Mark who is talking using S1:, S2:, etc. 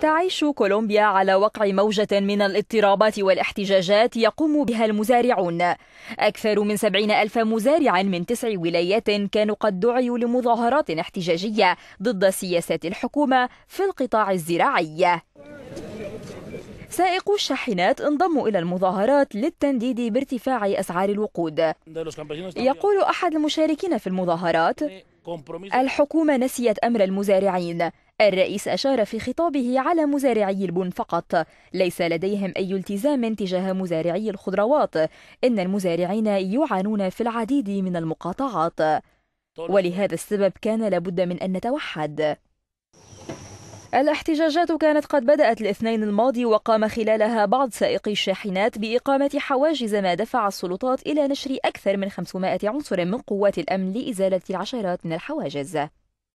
S1: تعيش كولومبيا على وقع موجة من الاضطرابات والاحتجاجات يقوم بها المزارعون أكثر من سبعين ألف مزارع من تسع ولايات كانوا قد دعيوا لمظاهرات احتجاجية ضد سياسات الحكومة في القطاع الزراعي سائقو الشاحنات انضموا إلى المظاهرات للتنديد بارتفاع أسعار الوقود يقول أحد المشاركين في المظاهرات الحكومة نسيت أمر المزارعين الرئيس أشار في خطابه على مزارعي البن فقط ليس لديهم أي التزام تجاه مزارعي الخضروات إن المزارعين يعانون في العديد من المقاطعات ولهذا السبب كان لابد من أن نتوحد الاحتجاجات كانت قد بدأت الاثنين الماضي وقام خلالها بعض سائقي الشاحنات بإقامة حواجز ما دفع السلطات إلى نشر أكثر من 500 عنصر من قوات الأمن لإزالة العشرات من الحواجز